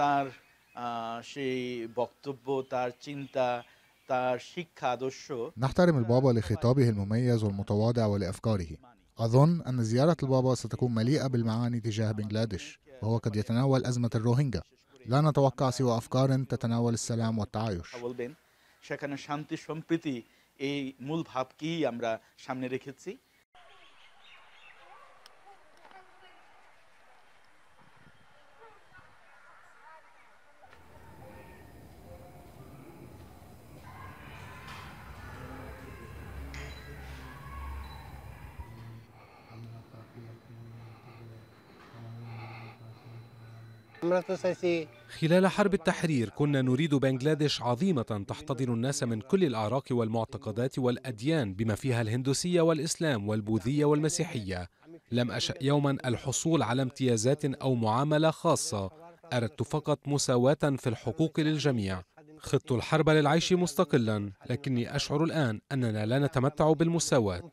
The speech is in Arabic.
তার সেই বক্তব্য তার চিন্তা نحترم البابا لخطابه المميز والمتواضع ولأفكاره أظن أن زيارة البابا ستكون مليئة بالمعاني تجاه بنغلاديش وهو قد يتناول أزمة الروهينجا لا نتوقع سوى أفكار تتناول السلام والتعايش সেখানে শান্তি সম্প্রীতি এই মূল ভাবকেই আমরা সামনে রেখেছি خلال حرب التحرير كنا نريد بنجلاديش عظيمة تحتضن الناس من كل الأعراق والمعتقدات والأديان بما فيها الهندوسية والإسلام والبوذية والمسيحية لم أشأ يوما الحصول على امتيازات أو معاملة خاصة أردت فقط مساواة في الحقوق للجميع خضت الحرب للعيش مستقلا لكني أشعر الآن أننا لا نتمتع بالمساواة